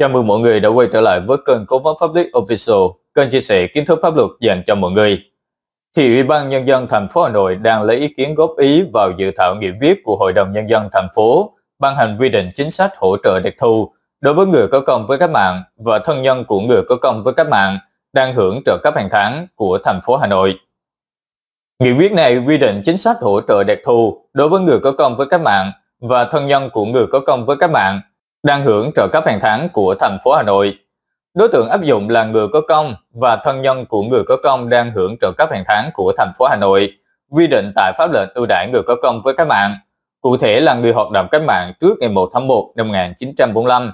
Chào mừng mọi người đã quay trở lại với kênh Cố vấn Pháp lý Official, kênh chia sẻ kiến thức pháp luật dành cho mọi người. Thì Ủy ban Nhân dân thành phố Hà Nội đang lấy ý kiến góp ý vào dự thảo nghị quyết của Hội đồng Nhân dân thành phố ban hành quy định chính sách hỗ trợ đặc thù đối với người có công với các mạng và thân nhân của người có công với các mạng đang hưởng trợ cấp hàng tháng của thành phố Hà Nội. Nghị quyết này quy định chính sách hỗ trợ đặc thù đối với người có công với các mạng và thân nhân của người có công với các mạng đang hưởng trợ cấp hàng tháng của thành phố Hà Nội. Đối tượng áp dụng là người có công và thân nhân của người có công đang hưởng trợ cấp hàng tháng của thành phố Hà Nội, quy định tại pháp lệnh ưu đãi người có công với cách mạng, cụ thể là người hoạt động cách mạng trước ngày 1 tháng 1 năm 1945,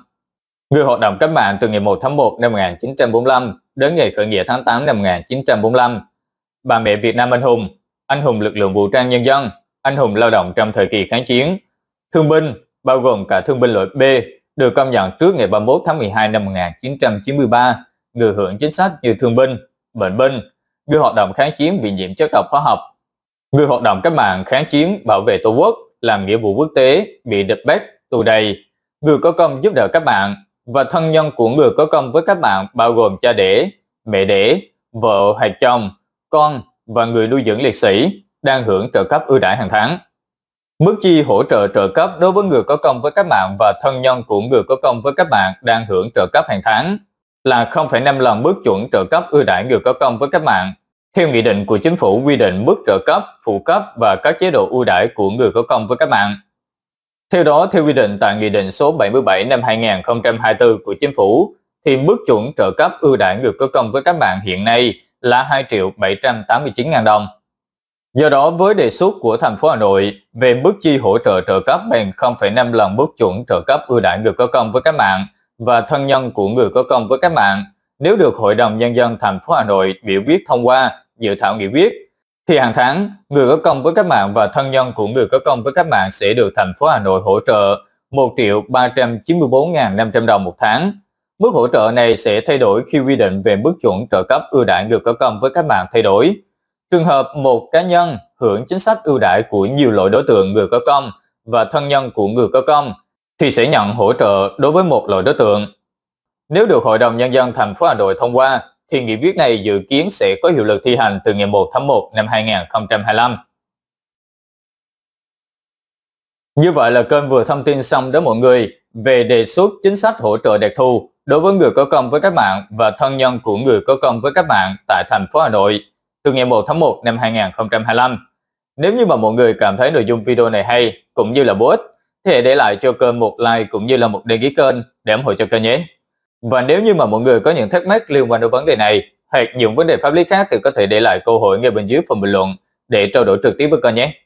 người hoạt động cách mạng từ ngày 1 tháng 1 năm 1945 đến ngày khởi nghĩa tháng 8 năm 1945, bà mẹ Việt Nam anh hùng, anh hùng lực lượng vũ trang nhân dân, anh hùng lao động trong thời kỳ kháng chiến, thương binh, bao gồm cả thương binh loại B, được công nhận trước ngày 31 tháng 12 năm 1993, người hưởng chính sách như thương binh, bệnh binh, người hoạt động kháng chiến bị nhiễm chất độc hóa học, người hoạt động cách mạng kháng chiến bảo vệ Tổ quốc, làm nghĩa vụ quốc tế, bị địch bắt, tù đầy, người có công giúp đỡ các bạn và thân nhân của người có công với các bạn bao gồm cha đẻ, mẹ đẻ, vợ hay chồng, con và người nuôi dưỡng liệt sĩ đang hưởng trợ cấp ưu đãi hàng tháng. Mức chi hỗ trợ trợ cấp đối với người có công với cách mạng và thân nhân của người có công với cách mạng đang hưởng trợ cấp hàng tháng là 0,5 lần mức chuẩn trợ cấp ưu đãi người có công với cách mạng. Theo nghị định của chính phủ quy định mức trợ cấp, phụ cấp và các chế độ ưu đãi của người có công với cách mạng. Theo đó, theo quy định tại Nghị định số 77 năm 2024 của Chính phủ, thì mức chuẩn trợ cấp ưu đãi người có công với các bạn hiện nay là 2 triệu 789 ngàn đồng. Do đó, với đề xuất của thành phố Hà Nội về mức chi hỗ trợ trợ cấp bằng 0,5 lần mức chuẩn trợ cấp ưu đãi người có công với cách mạng và thân nhân của người có công với cách mạng, nếu được Hội đồng Nhân dân thành phố Hà Nội biểu quyết thông qua dự thảo nghị quyết, thì hàng tháng, người có công với cách mạng và thân nhân của người có công với cách mạng sẽ được thành phố Hà Nội hỗ trợ 1 triệu 394.500 đồng một tháng. Mức hỗ trợ này sẽ thay đổi khi quy định về mức chuẩn trợ cấp ưu đãi người có công với cách mạng thay đổi. Trường hợp một cá nhân hưởng chính sách ưu đãi của nhiều loại đối tượng người có công và thân nhân của người có công thì sẽ nhận hỗ trợ đối với một loại đối tượng. Nếu được Hội đồng Nhân dân thành phố Hà Nội thông qua, thì nghị quyết này dự kiến sẽ có hiệu lực thi hành từ ngày 1 tháng 1 năm 2025. Như vậy là kênh vừa thông tin xong đến mọi người về đề xuất chính sách hỗ trợ đặc thù đối với người có công với các bạn và thân nhân của người có công với các bạn tại thành phố Hà Nội từ ngày 1 tháng 1 năm 2025. Nếu như mà mọi người cảm thấy nội dung video này hay cũng như là bổ ích thì hãy để lại cho kênh một like cũng như là một đăng ký kênh để ủng hộ cho kênh nhé. Và nếu như mà mọi người có những thắc mắc liên quan đến vấn đề này hoặc những vấn đề pháp lý khác thì có thể để lại câu hỏi ngay bên dưới phần bình luận để trao đổi trực tiếp với kênh nhé.